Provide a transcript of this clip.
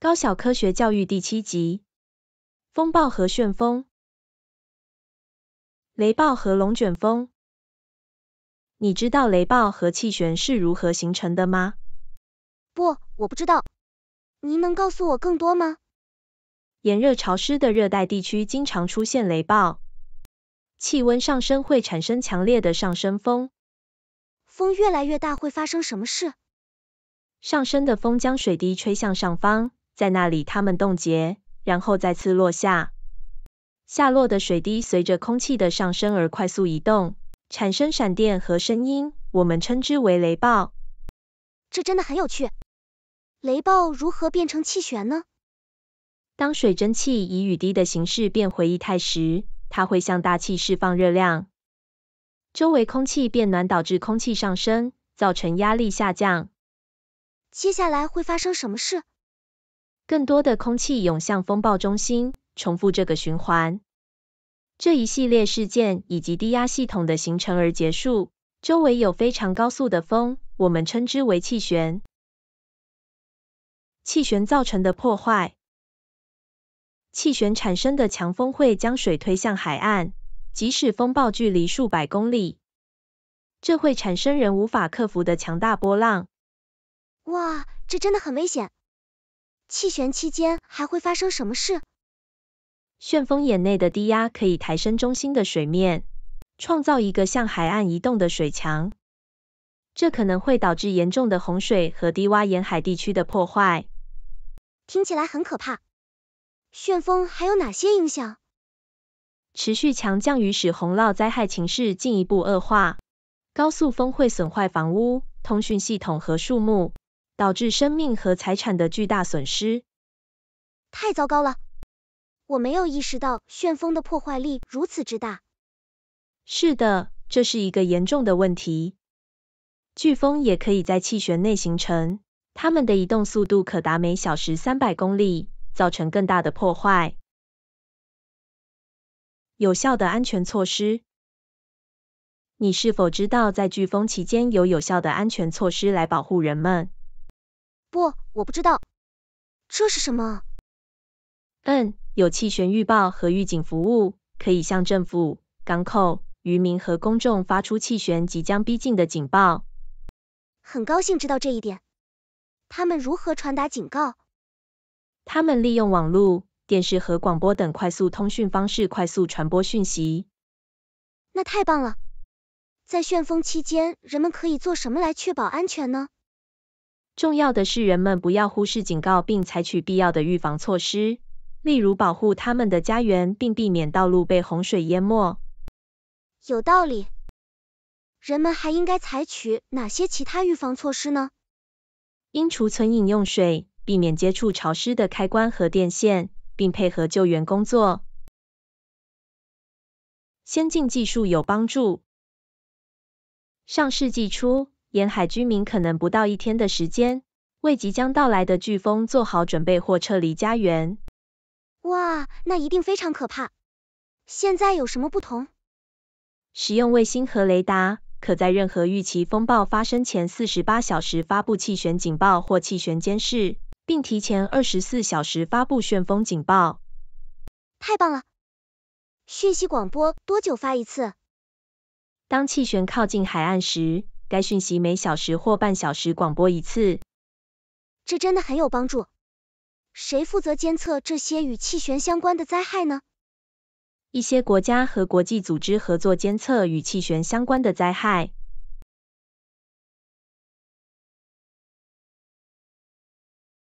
高小科学教育第七集：风暴和旋风、雷暴和龙卷风。你知道雷暴和气旋是如何形成的吗？不，我不知道。您能告诉我更多吗？炎热潮湿的热带地区经常出现雷暴。气温上升会产生强烈的上升风。风越来越大会发生什么事？上升的风将水滴吹向上方。在那里，它们冻结，然后再次落下。下落的水滴随着空气的上升而快速移动，产生闪电和声音，我们称之为雷暴。这真的很有趣。雷暴如何变成气旋呢？当水蒸气以雨滴的形式变回液态时，它会向大气释放热量。周围空气变暖导致空气上升，造成压力下降。接下来会发生什么事？更多的空气涌向风暴中心，重复这个循环，这一系列事件以及低压系统的形成而结束。周围有非常高速的风，我们称之为气旋。气旋造成的破坏，气旋产生的强风会将水推向海岸，即使风暴距离数百公里，这会产生人无法克服的强大波浪。哇，这真的很危险！气旋期间还会发生什么事？旋风眼内的低压可以抬升中心的水面，创造一个向海岸移动的水墙，这可能会导致严重的洪水和低洼沿海地区的破坏。听起来很可怕。旋风还有哪些影响？持续强降雨使洪涝灾害情势进一步恶化，高速风会损坏房屋、通讯系统和树木。导致生命和财产的巨大损失。太糟糕了！我没有意识到旋风的破坏力如此之大。是的，这是一个严重的问题。飓风也可以在气旋内形成，它们的移动速度可达每小时三百公里，造成更大的破坏。有效的安全措施。你是否知道在飓风期间有有效的安全措施来保护人们？不，我不知道这是什么。嗯，有气旋预报和预警服务，可以向政府、港口、渔民和公众发出气旋即将逼近的警报。很高兴知道这一点。他们如何传达警告？他们利用网络、电视和广播等快速通讯方式快速传播讯息。那太棒了！在旋风期间，人们可以做什么来确保安全呢？重要的是，人们不要忽视警告，并采取必要的预防措施，例如保护他们的家园，并避免道路被洪水淹没。有道理。人们还应该采取哪些其他预防措施呢？应储存饮用水，避免接触潮湿的开关和电线，并配合救援工作。先进技术有帮助。上世纪初。沿海居民可能不到一天的时间，为即将到来的飓风做好准备或撤离家园。哇，那一定非常可怕。现在有什么不同？使用卫星和雷达，可在任何预期风暴发生前48小时发布气旋警报或气旋监视，并提前24小时发布旋风警报。太棒了！讯息广播多久发一次？当气旋靠近海岸时。该讯息每小时或半小时广播一次。这真的很有帮助。谁负责监测这些与气旋相关的灾害呢？一些国家和国际组织合作监测与气旋相关的灾害。